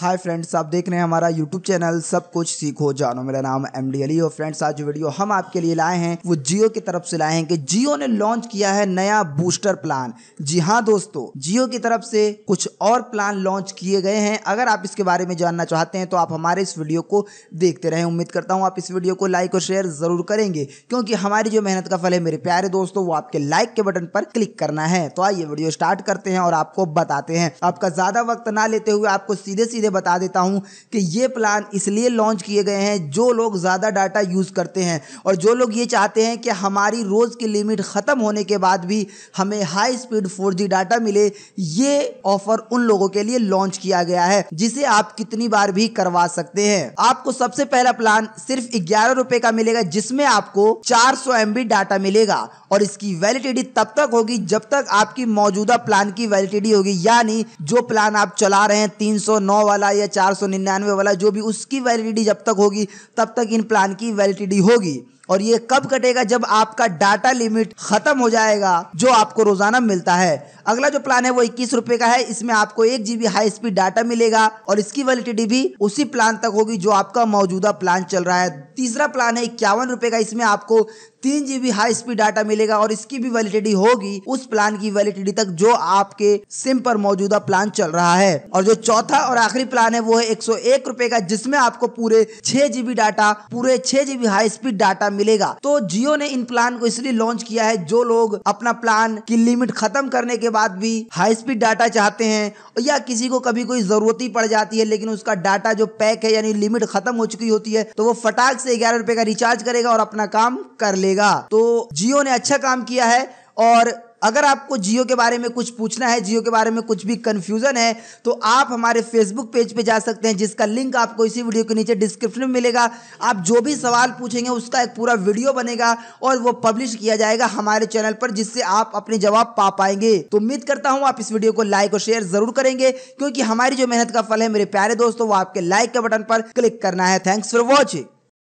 hi friends आप देख रहे हैं हमारा यूट्यूब चैनल सब कुछ सीखो जानो मेरा नाम एम डी अली और फ्रेंड्स आज जो वीडियो हम आपके लिए लाए हैं वो जियो की तरफ से लाए हैं कि जियो ने लॉन्च किया है नया बूस्टर प्लान जी हाँ दोस्तों जियो की तरफ से कुछ और प्लान लॉन्च किए गए हैं अगर आप इसके बारे में जानना चाहते हैं तो आप हमारे इस वीडियो को देखते रहें उम्मीद करता हूँ आप इस वीडियो को लाइक और शेयर जरूर करेंगे क्योंकि हमारी जो मेहनत का फल है मेरे प्यारे दोस्तों वो आपके लाइक के बटन पर क्लिक करना है तो आइए वीडियो स्टार्ट करते हैं और आपको बताते हैं आपका ज्यादा वक्त ना लेते हुए आपको सीधे सीधे चीज़ें बता देता हूँ कि ये प्लान इसलिए लॉन्च किए गए हैं जो लोग ज़्यादा डाटा यूज़ करते हैं और जो लोग ये चाहते हैं कि हमारी रोज़ की लिमिट ख़त्म होने के बाद भी हमें हाई स्पीड फोर डाटा मिले ये ऑफर उन लोगों के लिए लॉन्च किया गया है जिसे आप कितनी बार भी करवा सकते हैं आपको सबसे पहला प्लान सिर्फ ग्यारह रुपए का मिलेगा जिसमें आपको 400 सौ डाटा मिलेगा और इसकी वैलिडिटी तब तक होगी जब तक आपकी मौजूदा प्लान की वैलिडिटी होगी यानी जो प्लान आप चला रहे हैं 309 वाला वाला या चार सौ निन्यानवे वाला जो भी उसकी वैलिडिटी जब तक होगी तब तक इन प्लान की वैलिडिटी होगी और ये कब कटेगा जब आपका डाटा लिमिट खत्म हो जाएगा जो आपको रोजाना मिलता है अगला जो प्लान है वो इक्कीस रुपए का है इसमें आपको एक जीबी हाई स्पीड डाटा मिलेगा और इसकी वैलिडिटी भी उसी प्लान तक होगी जो आपका मौजूदा प्लान चल रहा है तीसरा प्लान है इक्यावन रुपए का इसमें आपको तीन जीबी हाई स्पीड डाटा मिलेगा और इसकी भी वैलिडिटी होगी उस प्लान की वैलिडिटी तक जो आपके सिम पर मौजूदा प्लान चल रहा है और जो चौथा और आखिरी प्लान है वो है एक सौ एक रुपए का जिसमें आपको पूरे छह जीबी डाटा पूरे छह जीबी हाई स्पीड डाटा मिलेगा तो जियो ने इन प्लान को इसलिए लॉन्च किया है जो लोग अपना प्लान की लिमिट खत्म करने के बाद भी हाई स्पीड डाटा चाहते हैं या किसी को कभी कोई जरूरत ही पड़ जाती है लेकिन उसका डाटा जो पैक है यानी लिमिट खत्म हो चुकी होती है तो वो फटाक से ग्यारह रुपए का रिचार्ज करेगा और अपना काम कर लेगा तो जियो ने अच्छा काम किया है और अगर आपको जियो के बारे में कुछ पूछना है जियो के बारे में कुछ भी कंफ्यूजन है तो आप हमारे फेसबुक पेज पे जा सकते हैं जिसका लिंक आपको इसी वीडियो के नीचे डिस्क्रिप्शन में मिलेगा आप जो भी सवाल पूछेंगे उसका एक पूरा वीडियो बनेगा और वो पब्लिश किया जाएगा हमारे चैनल पर जिससे आप अपने जवाब पा पाएंगे तो उम्मीद करता हूँ आप इस वीडियो को लाइक और शेयर जरूर करेंगे क्योंकि हमारी जो मेहनत का फल है मेरे प्यारे दोस्तों वो आपके लाइक के बटन पर क्लिक करना है थैंक्स फॉर वॉचिंग